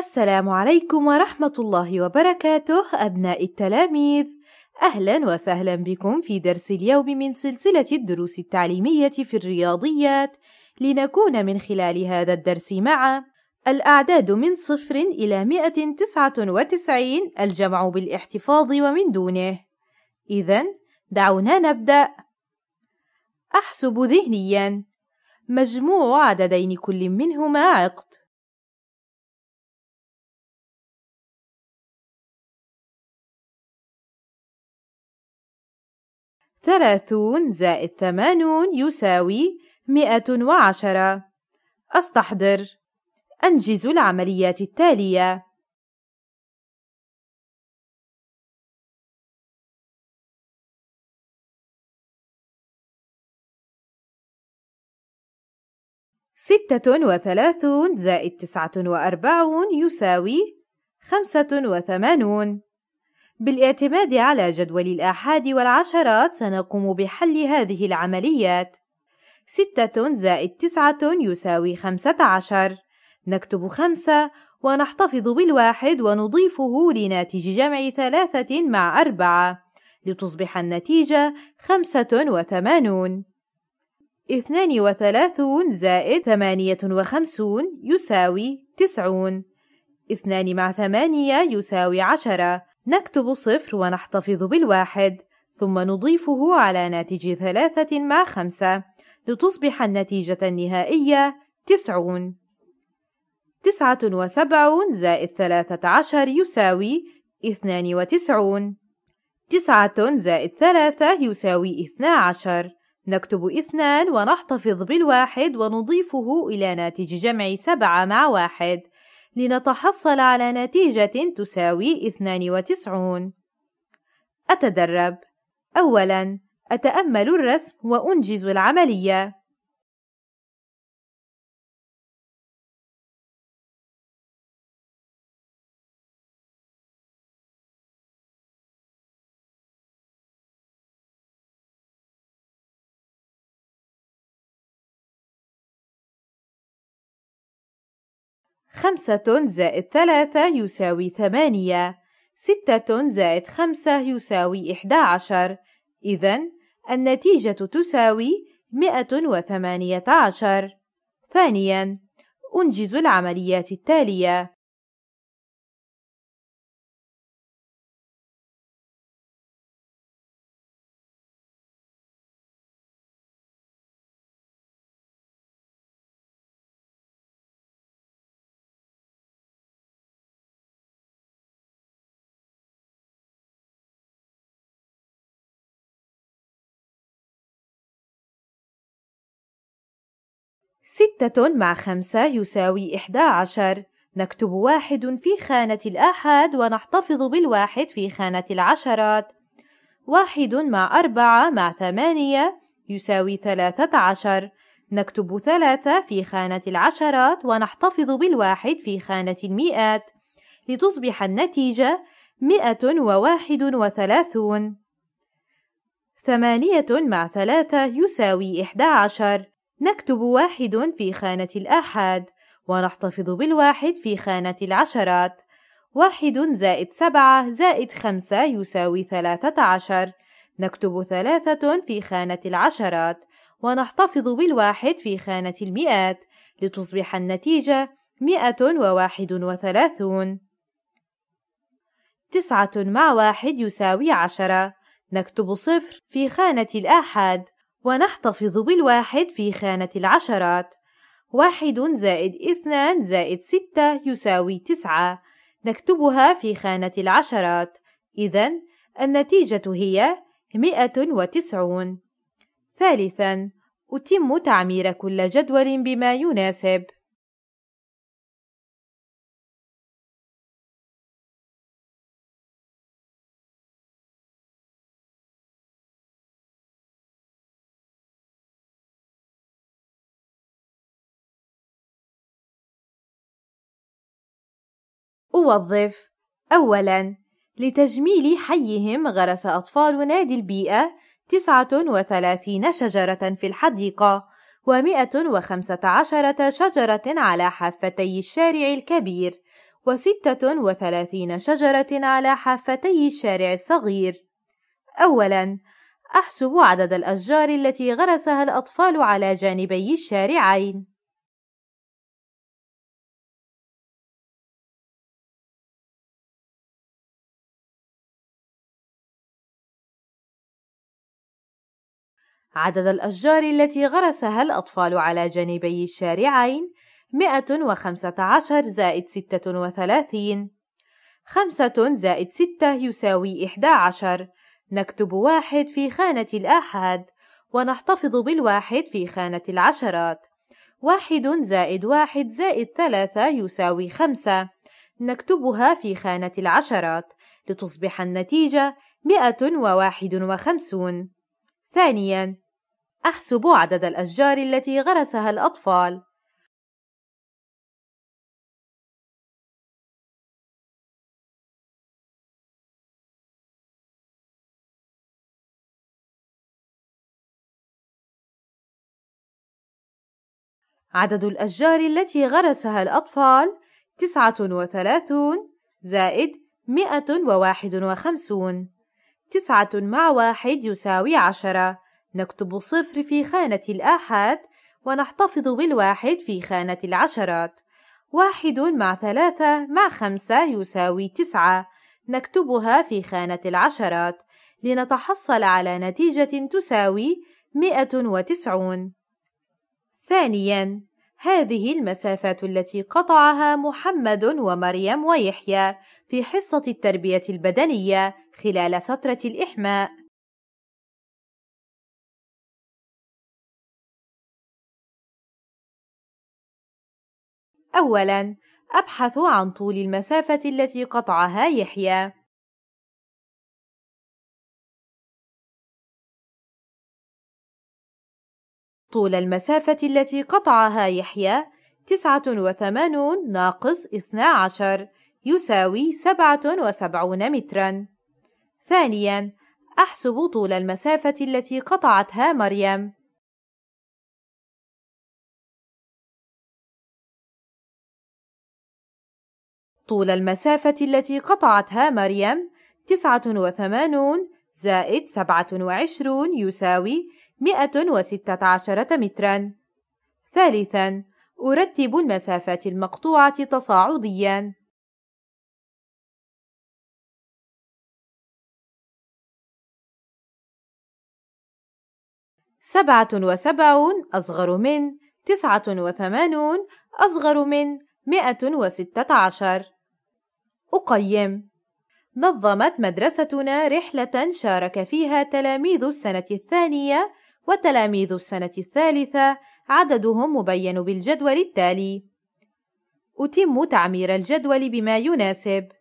السلام عليكم ورحمة الله وبركاته أبناء التلاميذ أهلا وسهلا بكم في درس اليوم من سلسلة الدروس التعليمية في الرياضيات لنكون من خلال هذا الدرس مع الأعداد من صفر إلى 199 الجمع بالاحتفاظ ومن دونه إذا دعونا نبدأ أحسب ذهنيا مجموع عددين كل منهما عقد ثلاثون زائد ثمانون يساوي مئة وعشرة أستحضر أنجز العمليات التالية ستة وثلاثون زائد تسعة وأربعون يساوي خمسة وثمانون بالاعتماد على جدول الآحاد والعشرات سنقوم بحل هذه العمليات ستة زائد تسعة يساوي خمسة عشر نكتب خمسة ونحتفظ بالواحد ونضيفه لناتج جمع ثلاثة مع أربعة لتصبح النتيجة خمسة وثمانون اثنان وثلاثون زائد ثمانية وخمسون يساوي تسعون اثنان مع ثمانية يساوي عشرة نكتب صفر ونحتفظ بالواحد ثم نضيفه على ناتج ثلاثة مع خمسة لتصبح النتيجة النهائية تسعون تسعة وسبعون زائد ثلاثة عشر يساوي اثنان وتسعون تسعة زائد ثلاثة يساوي اثنا عشر نكتب اثنان ونحتفظ بالواحد ونضيفه إلى ناتج جمع سبعة مع واحد لنتحصل على نتيجة تساوي 92 أتدرب أولاً أتأمل الرسم وأنجز العملية خمسة زائد ثلاثة يساوي ثمانية ستة زائد خمسة يساوي إحدى عشر إذن النتيجة تساوي مئة وثمانية عشر ثانياً أنجز العمليات التالية ستة مع خمسة يساوي إحدى عشر نكتب واحد في خانة الآحاد ونحتفظ بالواحد في خانة العشرات واحد مع أربعة مع ثمانية يساوي ثلاثة عشر نكتب ثلاثة في خانة العشرات ونحتفظ بالواحد في خانة المئات لتصبح النتيجة مئة وواحد وثلاثون ثمانية مع ثلاثة يساوي إحدى عشر نكتب واحد في خانة الآحاد ونحتفظ بالواحد في خانة العشرات واحد زائد سبعة زائد خمسة يساوي ثلاثة عشر نكتب ثلاثة في خانة العشرات ونحتفظ بالواحد في خانة المئات لتصبح النتيجة مئة وواحد وثلاثون تسعة مع واحد يساوي عشرة نكتب صفر في خانة الآحاد ونحتفظ بالواحد في خانة العشرات واحد زائد اثنان زائد ستة يساوي تسعة نكتبها في خانة العشرات إذا النتيجة هي مئة وتسعون ثالثا أتم تعمير كل جدول بما يناسب أوظف أولاً لتجميل حيهم غرس أطفال نادي البيئة 39 شجرة في الحديقة و115 شجرة على حافتي الشارع الكبير وستة وثلاثين شجرة على حافتي الشارع الصغير أولاً أحسب عدد الأشجار التي غرسها الأطفال على جانبي الشارعين عدد الأشجار التي غرسها الأطفال على جانبي الشارعين 115 زائد 36 5 زائد 6 يساوي 11 نكتب واحد في خانة الآحاد ونحتفظ بالواحد في خانة العشرات واحد زائد واحد زائد ثلاثة يساوي خمسة نكتبها في خانة العشرات لتصبح النتيجة مئة وواحد وخمسون ثانياً أحسب عدد الأشجار التي غرسها الأطفال. عدد الأشجار التي غرسها الأطفال تسعة وثلاثون زائد مئة وواحد وخمسون تسعة مع واحد يساوي عشرة نكتب صفر في خانة الآحاد ونحتفظ بالواحد في خانة العشرات واحد مع ثلاثة مع خمسة يساوي تسعة نكتبها في خانة العشرات لنتحصل على نتيجة تساوي مئة وتسعون ثانياً هذه المسافات التي قطعها محمد ومريم ويحيى في حصة التربية البدنية خلال فترة الإحماء أولاً، أبحث عن طول المسافة التي قطعها يحيى. طول المسافة التي قطعها يحيى تسعة وثمانون ناقص 12 عشر يساوي سبعة وسبعون مترا ثانيا أحسب طول المسافة التي قطعتها مريم طول المسافة التي قطعتها مريم 89 زائد 27 يساوي 116 مترا. ثالثا أرتب المسافات المقطوعة تصاعديا. سبعة وسبعون أصغر من تسعة وثمانون أصغر من مئة وستة عشر. أقيم نظمت مدرستنا رحلة شارك فيها تلاميذ السنة الثانية وتلاميذ السنة الثالثة عددهم مبين بالجدول التالي أتم تعمير الجدول بما يناسب